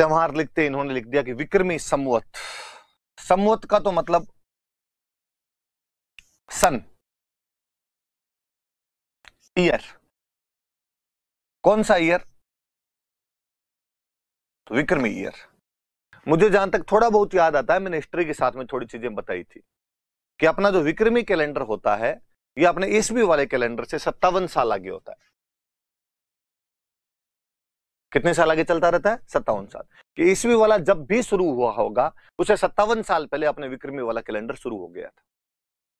त्यौहार लिखते इन्होंने लिख दिया कि विक्रमी संवत संवत का तो मतलब सन ईयर कौन सा ईयर तो विक्रमी ईयर मुझे जहां तक थोड़ा बहुत याद आता है मैंने हिस्ट्री के साथ में थोड़ी चीजें बताई थी कि अपना जो विक्रमी कैलेंडर होता है ये अपने ईस्वी वाले कैलेंडर से सत्तावन साल आगे होता है कितने साल आगे चलता रहता है सत्तावन साल कि ईस्वी वाला जब भी शुरू हुआ होगा उसे सत्तावन साल पहले अपने विक्रमी वाला कैलेंडर शुरू हो गया था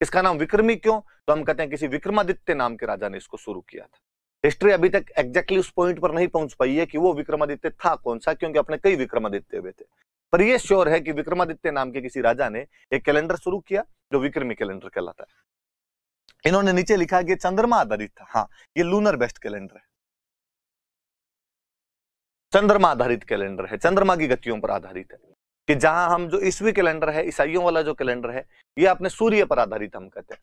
इसका नाम विक्रमी क्यों तो हम कहते हैं किसी विक्रमादित्य नाम के राजा ने इसको शुरू किया था हिस्ट्री अभी तक एग्जैक्टली उस पॉइंट पर नहीं पहुंच पाई है कि वो विक्रमादित्य था कौन सा क्योंकि अपने कई विक्रमादित्य हुए थे पर यह श्योर है कि विक्रमादित्य नाम के किसी राजा ने एक कैलेंडर शुरू किया जो विक्रमी कैलेंडर कहलाता है इन्होंने नीचे लिखा कि चंद्रमा आधारित था हाँ ये लूनर बेस्ट कैलेंडर है चंद्रमा आधारित कैलेंडर है चंद्रमा की गतियों पर आधारित है कि जहां हम जो ईस्वी कैलेंडर है ईसाइयों वाला जो कैलेंडर है ये अपने सूर्य पर आधारित हम कहते हैं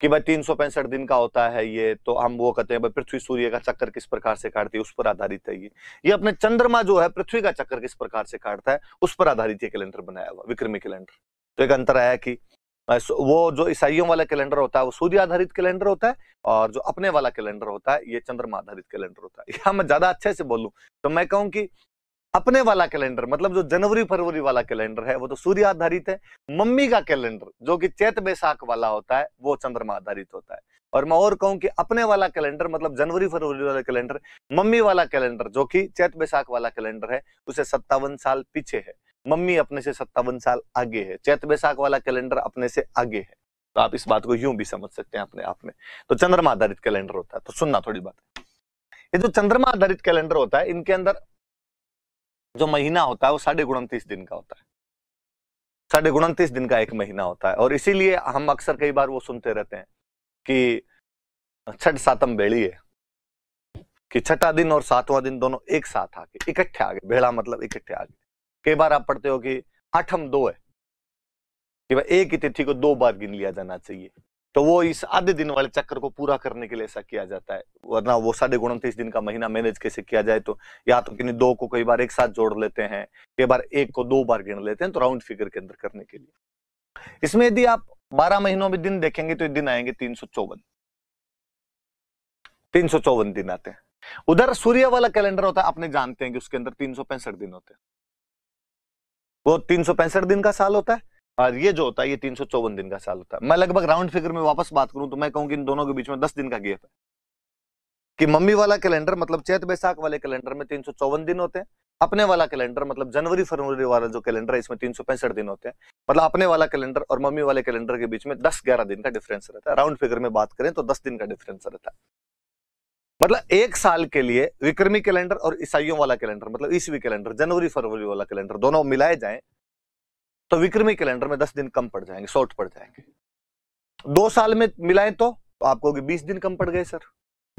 कि भाई तीन सौ पैंसठ दिन का होता है ये तो हम वो कहते हैं भाई पृथ्वी सूर्य का चक्कर किस प्रकार से काटती है उस पर आधारित है ये ये अपने चंद्रमा जो है पृथ्वी का चक्कर किस प्रकार से काटता है उस पर आधारित ये कैलेंडर बनाया हुआ विक्रमी कैलेंडर तो एक अंतर आया कि वो जो ईसाइयों वाला कैलेंडर होता है वो सूर्य आधारित कैलेंडर होता है और जो अपने वाला कैलेंडर होता है ये चंद्रमा आधारित कैलेंडर होता है या मैं ज्यादा अच्छे से बोलू तो मैं कहूँ की अपने वाला कैलेंडर मतलब जो जनवरी फरवरी वाला कैलेंडर है वो तो सूर्य आधारित है मम्मी का कैलेंडर जो कि चैत बैसाख वाला होता है वो चंद्रमा आधारित होता है और मैं और कहूं कि अपने वाला कैलेंडर मतलब जनवरी फरवरी वाला कैलेंडर मम्मी वाला कैलेंडर जो कि चैत बैसाख वाला कैलेंडर है उसे सत्तावन साल पीछे है मम्मी अपने से सत्तावन साल आगे है चैत बैसाख वाला कैलेंडर अपने से आगे है तो आप इस बात को यूं भी समझ सकते हैं अपने आप में तो चंद्रमा आधारित कैलेंडर होता है तो सुनना थोड़ी बात ये जो चंद्रमा आधारित कैलेंडर होता है इनके अंदर जो महीना होता है वो साढ़े उनतीस दिन का होता है साढ़े उनतीस दिन का एक महीना होता है और इसीलिए हम अक्सर कई बार वो सुनते रहते हैं कि छठ सातम बेड़ी है कि छठा दिन और सातवां दिन दोनों एक साथ आके इकट्ठे आगे भेड़ा मतलब इकट्ठे आगे कई बार आप पढ़ते हो कि आठम दो है कि भाई एक ही तिथि को दो बार गिन लिया जाना चाहिए तो वो इस आधे दिन वाले चक्कर को पूरा करने के लिए ऐसा किया जाता है वरना वो साढ़े तीस दिन का महीना मैनेज कैसे किया जाए तो या तो किन्हीं दो को कई बार एक साथ जोड़ लेते हैं कई बार एक को दो बार गिन लेते हैं तो राउंड फिगर के अंदर करने के लिए इसमें यदि आप बारह महीनों में दिन देखेंगे तो दिन आएंगे तीन सौ चौवन तीन सौ चौवन दिन आते हैं उधर सूर्य वाला कैलेंडर होता है आपने जानते हैं कि उसके अंदर तीन सौ पैंसठ दिन होते हैं वो तीन दिन का साल होता है और ये जो होता है ये तीन दिन का साल होता है मैं लगभग राउंड फिगर में वापस बात करूं तो मैं कहूँ कि इन दोनों के बीच में दस दिन का गैप है कि मम्मी वाला कैलेंडर मतलब चैत बैसाख वाले कैलेंडर में तीन दिन होते हैं अपने वाला कैलेंडर मतलब जनवरी फरवरी वाला जो कैलेंडर है इसमें तीन दिन होते हैं मतलब अपने वाला कैलेंडर और मम्मी वाले कैलेंडर के बीच में दस ग्यारह दिन का डिफरेंस रहता है राउंड फिगर में बात करें तो दस दिन का डिफरेंस रहता है मतलब एक साल के लिए विक्रमी कैलेंडर और ईसाइयों वाला कैलेंडर मतलब ईसवी कैलेंडर जनवरी फरवरी वाला कैलेंडर दोनों मिलाए जाएं तो विक्रमी कैलेंडर में दस दिन कम पड़ जाएंगे शॉर्ट पड़ जाएंगे दो साल में मिलाए तो, तो आप कहोगे बीस दिन कम पड़ गए सर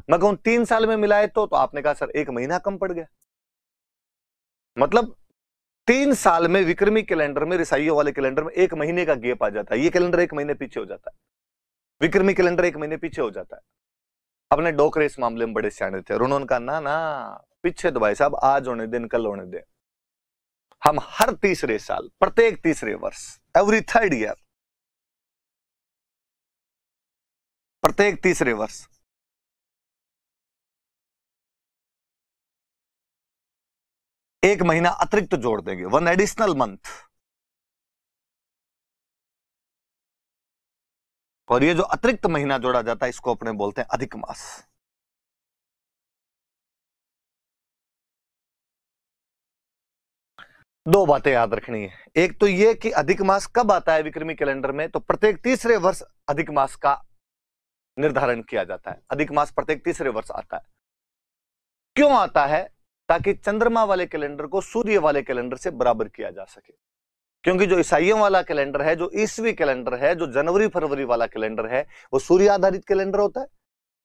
मैं कहूं तीन साल में मिलाए तो, तो आपने कहा सर एक महीना कम पड़ गया मतलब तीन साल में विक्रमी कैलेंडर में रिसाइयों वाले कैलेंडर में एक महीने का गेप आ जाता है ये कैलेंडर एक महीने पीछे हो जाता है विक्रमी कैलेंडर एक महीने पीछे हो जाता है अपने डोकरे इस मामले में बड़े सियाने थे और उन्होंने कहा ना ना पीछे तो भाई साहब आज होने दें कल होने दें हम हर तीसरे साल प्रत्येक तीसरे वर्ष एवरी थर्ड ईयर प्रत्येक तीसरे वर्ष एक महीना अतिरिक्त जोड़ देंगे वन एडिशनल मंथ और ये जो अतिरिक्त महीना जोड़ा जाता है इसको अपने बोलते हैं अधिक मास दो बातें याद रखनी है एक तो ये कि अधिक मास कब आता है विक्रमी कैलेंडर में तो प्रत्येक तीसरे वर्ष अधिक मास का निर्धारण किया जाता है अधिक मास प्रत्येक तीसरे वर्ष आता है क्यों आता है ताकि चंद्रमा वाले कैलेंडर को सूर्य वाले कैलेंडर से बराबर किया जा सके क्योंकि जो ईसाइयों वाला कैलेंडर है जो ईसवी कैलेंडर है जो जनवरी फरवरी वाला कैलेंडर है वो सूर्य आधारित कैलेंडर होता है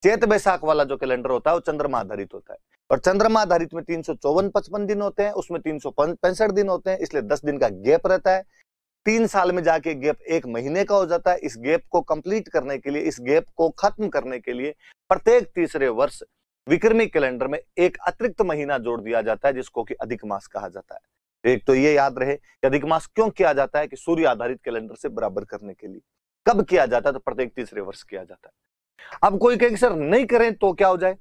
चेत बैसाख वाला जो कैलेंडर होता है वो चंद्रमा आधारित होता है और चंद्रमा आधारित में तीन सौ चौवन पचपन दिन होते हैं उसमें तीन सौ पैंसठ दिन होते हैं इसलिए दस दिन का गैप रहता है तीन साल में जाके गैप एक महीने का हो जाता है इस गैप को कंप्लीट करने के लिए इस गैप को खत्म करने के लिए प्रत्येक तीसरे वर्ष विक्रमी कैलेंडर में एक अतिरिक्त महीना जोड़ दिया जाता है जिसको कि अधिक मास कहा जाता है एक तो ये याद रहे कि अधिक मास क्यों किया जाता है कि सूर्य आधारित कैलेंडर से बराबर करने के लिए कब किया जाता है तो प्रत्येक तीसरे वर्ष किया जाता है अब कोई कहे सर नहीं करें तो क्या हो जाए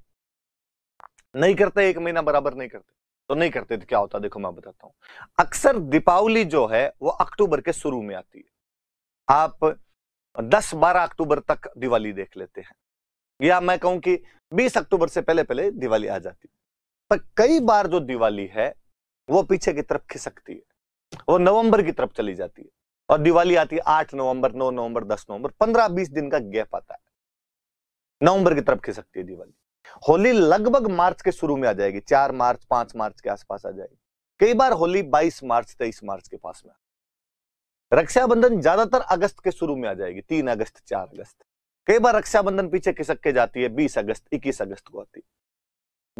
नहीं करते एक महीना बराबर नहीं करते तो नहीं करते तो क्या होता देखो मैं बताता हूं अक्सर दीपावली जो है वो अक्टूबर के शुरू में आती है आप 10-12 अक्टूबर तक दिवाली देख लेते हैं या मैं कहूं कि 20 अक्टूबर से पहले पहले दिवाली आ जाती है पर कई बार जो दिवाली है वो पीछे की तरफ खिसकती है वो नवंबर की तरफ चली जाती है और दिवाली आती है आठ नवंबर नौ नवंबर दस नवंबर पंद्रह बीस दिन का गैप आता है नवंबर की तरफ खिसकती है दिवाली होली लगभग मार्च के शुरू में आ जाएगी चार मार्च पांच मार्च के आसपास आ जाएगी कई बार होली 22 मार्च 23 मार्च के पास में रक्षाबंधन ज्यादातर अगस्त के शुरू में आ जाएगी तीन अगस्त चार अगस्त कई बार रक्षाबंधन पीछे खिसक के जाती है बीस अगस्त इक्कीस अगस्त को आती है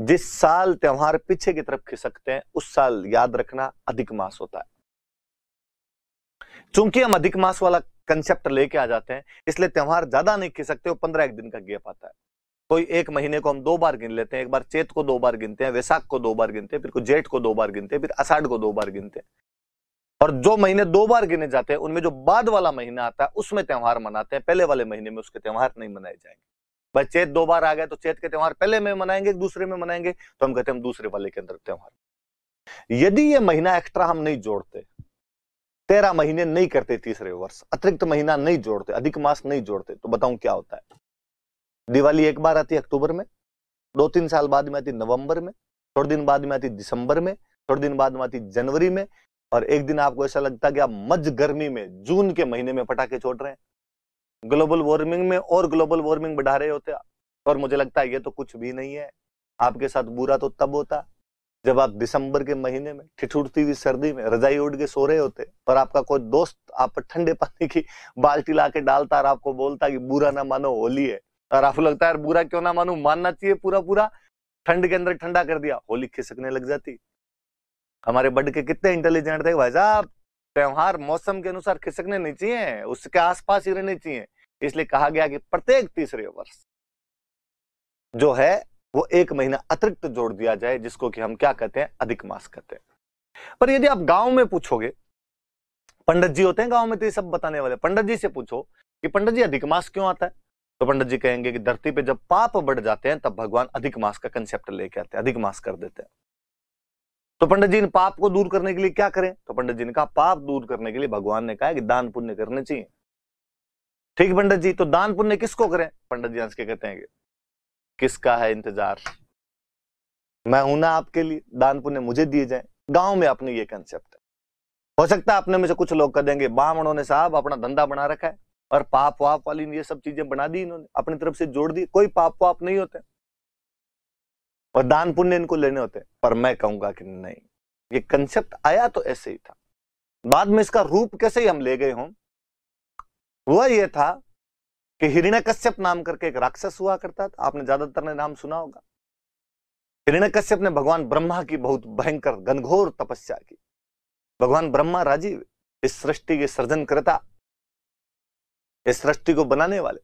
जिस साल त्यौहार पीछे की तरफ खिसकते हैं उस साल याद रखना अधिक मास होता है चूंकि हम अधिक मास वाला कंसेप्ट लेके आ जाते हैं इसलिए त्यौहार ज्यादा नहीं खिसकते पंद्रह एक दिन का गेप आता है कोई एक महीने को हम दो बार गिन लेते हैं एक बार चेत को दो बार गिनते हैं वैसाख को दो बार गिनते हैं फिर को जेठ को दो बार गिनते हैं फिर अषाढ़ को दो बार गिनते हैं और जो महीने दो बार गिने जाते हैं उनमें जो बाद वाला महीना आता है उसमें त्यौहार मनाते हैं पहले वाले महीने में उसके त्यौहार नहीं मनाए जाएंगे भाई चेत दो बार आ गए तो चेत के त्यौहार पहले में मनाएंगे दूसरे में मनाएंगे तो हम कहते हैं हम दूसरे वाले के अंदर त्यौहार यदि ये महीना एक्स्ट्रा हम नहीं जोड़ते तेरह महीने नहीं करते तीसरे वर्ष अतिरिक्त महीना नहीं जोड़ते अधिक मास नहीं जोड़ते तो बताऊं क्या होता है दिवाली एक बार आती है अक्टूबर में दो तीन साल बाद में आती नवंबर में थोड़े दिन बाद में आती दिसंबर में थोड़े दिन बाद में आती जनवरी में और एक दिन आपको ऐसा लगता है कि आप मज गर्मी में जून के महीने में पटाखे छोड़ रहे हैं ग्लोबल वार्मिंग में और ग्लोबल वार्मिंग बढ़ा रहे होते और मुझे लगता है ये तो कुछ भी नहीं है आपके साथ बुरा तो तब होता जब आप दिसंबर के महीने में ठिठुरती हुई सर्दी में रजाई उड़ के सो रहे होते और आपका कोई दोस्त आप पर ठंडे पानी की बाल्टी ला के डालता और आपको बोलता कि बुरा ना मानो होली है और आपको लगता है यार बुरा क्यों ना मानो मानना चाहिए पूरा पूरा ठंड के अंदर ठंडा कर दिया होली खिसकने लग जाती हमारे बड के कितने इंटेलिजेंट थे भाई साहब व्यवहार मौसम के अनुसार खिसकने नहीं चाहिए उसके आसपास ही रहने चाहिए इसलिए कहा गया कि प्रत्येक तीसरे वर्ष जो है वो एक महीना अतिरिक्त जोड़ दिया जाए जिसको कि हम क्या कहते हैं अधिक मास कहते हैं पर यदि आप गांव में पूछोगे पंडित जी होते हैं गांव में तो ये सब बताने वाले पंडित जी से पूछो कि पंडित जी अधिक मास क्यों आता है तो पंडित जी कहेंगे कि धरती पे जब पाप बढ़ जाते हैं तब भगवान अधिक मास का कंसेप्ट लेके आते हैं अधिक मास कर देते हैं तो पंडित जी इन पाप को दूर करने के लिए क्या करें तो पंडित जी ने कहा पाप दूर करने के लिए भगवान ने कहा कि दान पुण्य करने चाहिए ठीक पंडित जी तो दान पुण्य किसको करें पंडित जी हंस के कहते हैं कि किसका है इंतजार मैं हूं ना आपके लिए दान पुण्य मुझे दिए जाए गांव में अपने ये कंसेप्ट है हो सकता है अपने में से कुछ लोग कह देंगे ब्राह्मणों ने साहब अपना धंधा बना रखा है और पाप वाप वाली ये सब चीजें बना दी इन्होंने अपनी तरफ से जोड़ दी कोई पाप वाप नहीं होते और दान पुण्य इनको लेने होते हैं पर मैं कहूंगा कि नहीं ये कंसेप्ट आया तो ऐसे ही था बाद में इसका रूप कैसे ही हम ले गए हों वह यह था कि हिरण्य कश्यप नाम करके एक राक्षस हुआ करता था आपने ज्यादातर ने नाम सुना होगा हिरण्य कश्यप ने भगवान ब्रह्मा की बहुत भयंकर घनघोर तपस्या की भगवान ब्रह्मा राजीव इस सृष्टि के करता इस सृष्टि को बनाने वाले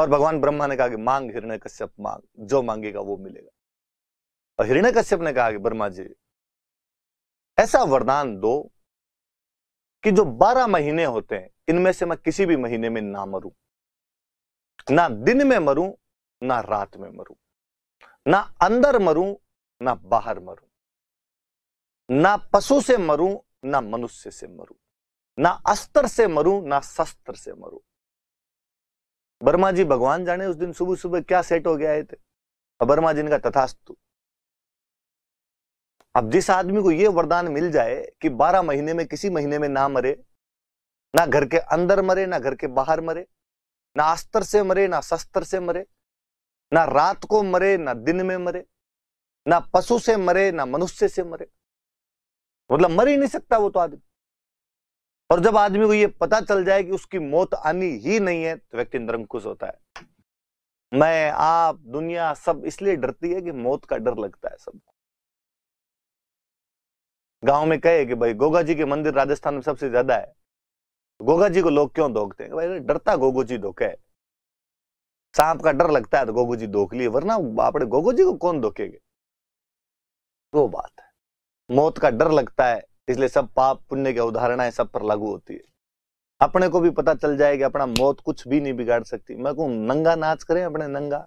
और भगवान ब्रह्मा ने कहा कि मांग हिरण्य कश्यप मांग जो मांगेगा वो मिलेगा और हिरण्य कश्यप ने कहा कि ब्रह्मा जी ऐसा वरदान दो कि जो बारह महीने होते हैं इनमें से मैं किसी भी महीने में ना मरूं ना दिन में मरूं ना रात में मरूं ना अंदर मरूं ना बाहर मरूं ना पशु से मरूं ना मनुष्य से मरूं ना अस्त्र से मरूं ना शस्त्र से मरूं वर्मा जी भगवान जाने उस दिन सुबह सुबह क्या सेट हो गया थे वर्मा जी ने कहा तथास्तु अब जिस आदमी को यह वरदान मिल जाए कि 12 महीने में किसी महीने में ना मरे ना घर के अंदर मरे ना घर के बाहर मरे ना अस्त्र से मरे ना शस्त्र से मरे ना रात को मरे ना दिन में मरे ना पशु से मरे ना मनुष्य से मरे मतलब मर ही नहीं सकता वो तो आदमी और जब आदमी को ये पता चल जाए कि उसकी मौत आनी ही नहीं है तो व्यक्ति निरंकुश होता है मैं आप दुनिया सब इसलिए डरती है कि मौत का डर लगता है सबको गांव में कहे कि भाई गोगा जी के मंदिर राजस्थान में सबसे ज्यादा है गोगा जी को लोग क्यों धोखते हैं भाई डरता गोगो जी धोखे सांप का डर लगता है तो गोगो जी धोख लिए वरना आपने गोगो जी को कौन धोखेगे वो बात है मौत का डर लगता है इसलिए सब पाप पुण्य की अवधारणाएं सब पर लागू होती है अपने को भी पता चल जाएगा अपना मौत कुछ भी नहीं बिगाड़ सकती मैं कहूँ नंगा नाच करें अपने नंगा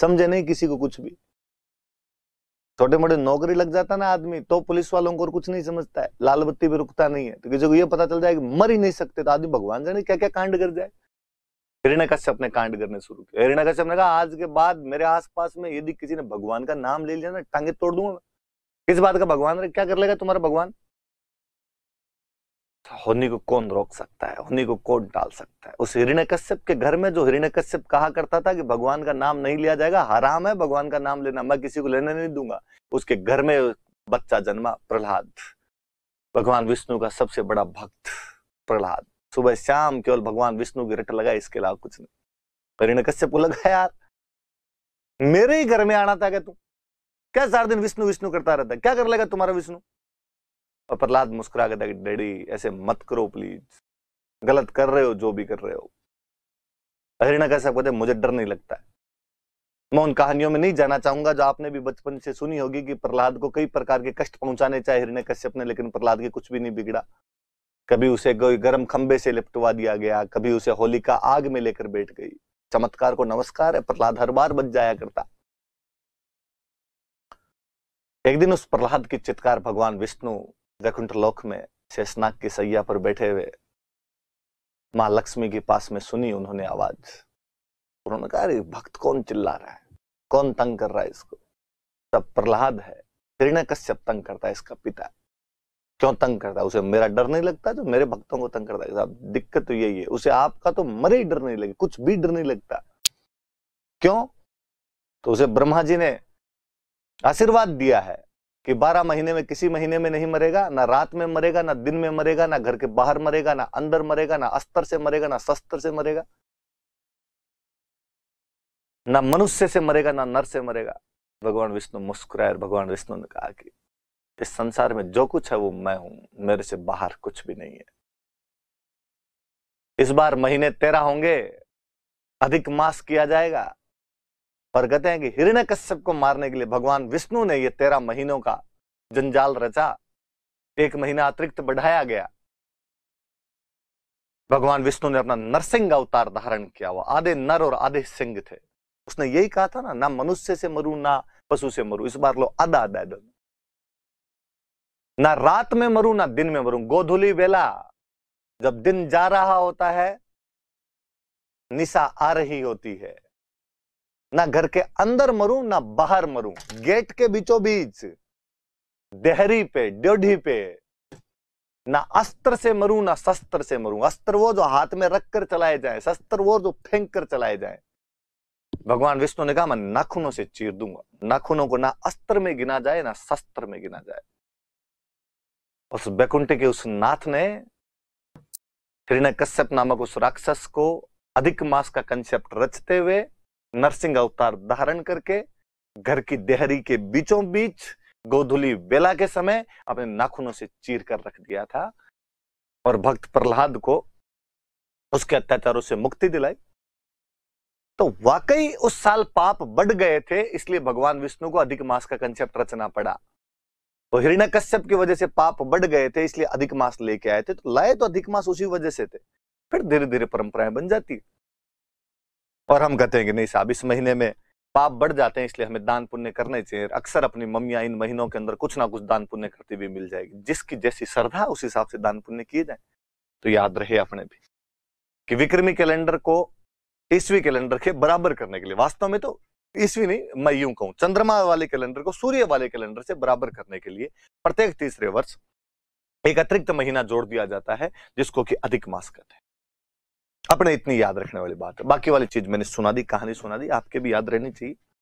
समझे नहीं किसी को कुछ भी छोटे मोटे नौकरी लग जाता ना आदमी तो पुलिस वालों को और कुछ नहीं समझता है लाल बत्ती भी रुकता नहीं है तो किसी को ये पता चल जाए कि मर ही नहीं सकते तो आदमी भगवान जाने क्या क्या कांड कर जाए हिरण्य कश्यप ने कांड करने शुरू किया हिरण्य कश्यप ने कहा आज के बाद मेरे आसपास में यदि किसी ने भगवान का नाम ले लिया ना टांगे तोड़ दूंगा किस बात का भगवान क्या कर लेगा तुम्हारा भगवान होनी को कौन रोक सकता है होनी को कौन डाल सकता है उस हिरण कश्यप के घर में जो हिरण कश्यप कहा करता था कि भगवान का नाम नहीं लिया जाएगा हराम है भगवान का नाम लेना मैं किसी को लेने नहीं दूंगा उसके घर में बच्चा जन्मा प्रहलाद भगवान विष्णु का सबसे बड़ा भक्त प्रहलाद सुबह शाम केवल भगवान विष्णु की रट लगा इसके अलावा कुछ नहीं हिरण कश्यप को लगा यार मेरे ही घर में आना था क्या तू क्या सारा दिन विष्णु विष्णु करता रहता क्या कर लेगा तुम्हारा विष्णु और प्रहलाद मुस्कुरा कर डैडी ऐसे मत करो प्लीज गलत कर रहे हो जो भी कर रहे हो हरिणा का कहते मुझे डर नहीं लगता है मैं उन कहानियों में नहीं जाना चाहूंगा जो आपने भी बचपन से सुनी होगी कि प्रहलाद को कई प्रकार के कष्ट पहुंचाने चाहे हिरण्य कश्यप ने लेकिन प्रहलाद के कुछ भी नहीं बिगड़ा कभी उसे कोई गर्म खंबे से लिपटवा दिया गया कभी उसे होलिका आग में लेकर बैठ गई चमत्कार को नमस्कार है प्रहलाद हर बार बच जाया करता एक दिन उस प्रहलाद की चित्कार भगवान विष्णु वैकुंठ लोक में शेषनाग की सैया पर बैठे हुए माँ लक्ष्मी के पास में सुनी उन्होंने आवाज उन्होंने कहा अरे भक्त कौन चिल्ला रहा है कौन तंग कर रहा है इसको तब प्रहलाद है किरण कश्यप तंग करता है इसका पिता क्यों तंग करता है उसे मेरा डर नहीं लगता जो मेरे भक्तों को तंग करता है साहब दिक्कत तो यही है उसे आपका तो मरे ही डर नहीं लगे कुछ भी डर नहीं लगता क्यों तो उसे ब्रह्मा जी ने आशीर्वाद दिया है कि 12 महीने में किसी महीने में नहीं मरेगा ना रात में मरेगा ना दिन में मरेगा ना घर के बाहर मरेगा ना अंदर मरेगा ना अस्तर से मरेगा ना शस्त्र से मरेगा ना मनुष्य से मरेगा ना नर से मरेगा भगवान विष्णु मुस्कुराए और भगवान विष्णु ने कहा कि इस संसार में जो कुछ है वो मैं हूं मेरे से बाहर कुछ भी नहीं है इस बार महीने तेरह होंगे अधिक मास किया जाएगा पर कहते हैं कि हिरण्य कश्यप को मारने के लिए भगवान विष्णु ने ये तेरह महीनों का जंजाल रचा एक महीना अतिरिक्त बढ़ाया गया भगवान विष्णु ने अपना नरसिंह अवतार धारण किया वो आधे नर और आधे सिंह थे उसने यही कहा था ना ना मनुष्य से मरू ना पशु से मरू इस बार लो आधा आधा दोनों ना रात में मरू ना दिन में मरू गोधुली बेला जब दिन जा रहा होता है निशा आ रही होती है ना घर के अंदर मरू ना बाहर मरू गेट के बीचों बीच देहरी पे ड्योढ़ी पे ना अस्त्र से मरू ना शस्त्र से मरू अस्त्र वो जो हाथ में रख कर चलाए जाए शस्त्र वो जो फेंक कर चलाए जाए भगवान विष्णु ने कहा मैं नाखूनों से चीर दूंगा नाखूनों को ना अस्त्र में गिना जाए ना शस्त्र में गिना जाए उस बैकुंठ के उस नाथ ने हिरण्य कश्यप नामक उस राक्षस को अधिक मास का कंसेप्ट रचते हुए नरसिंह अवतार धारण करके घर की देहरी के बीचों बीच गोधुली बेला के समय अपने नाखूनों से चीर कर रख दिया था और भक्त प्रहलाद को उसके अत्याचारों से मुक्ति दिलाई तो वाकई उस साल पाप बढ़ गए थे इसलिए भगवान विष्णु को अधिक मास का कंसेप्ट रचना पड़ा तो हिरण्य कश्यप की वजह से पाप बढ़ गए थे इसलिए अधिक मास लेके आए थे तो लाए तो अधिक मास उसी वजह से थे फिर धीरे धीरे परंपराएं बन जाती है और हम कहते हैं कि नहीं साहब इस महीने में पाप बढ़ जाते हैं इसलिए हमें दान पुण्य करने चाहिए अक्सर अपनी मम्मिया इन महीनों के अंदर कुछ ना कुछ दान पुण्य करती हुई मिल जाएगी जिसकी जैसी श्रद्धा उस हिसाब से दान पुण्य किए जाए तो याद रहे अपने भी कि विक्रमी कैलेंडर को ईस्वी कैलेंडर के बराबर करने के लिए वास्तव में तो ईस्वी नहीं मैं यूं कहूं चंद्रमा वाले कैलेंडर को सूर्य वाले कैलेंडर से बराबर करने के लिए प्रत्येक तीसरे वर्ष एक अतिरिक्त महीना जोड़ दिया जाता है जिसको कि अधिक मास कहते हैं अपने इतनी याद रखने वाली बात है बाकी वाली चीज मैंने सुना दी कहानी सुना दी आपके भी याद रहनी चाहिए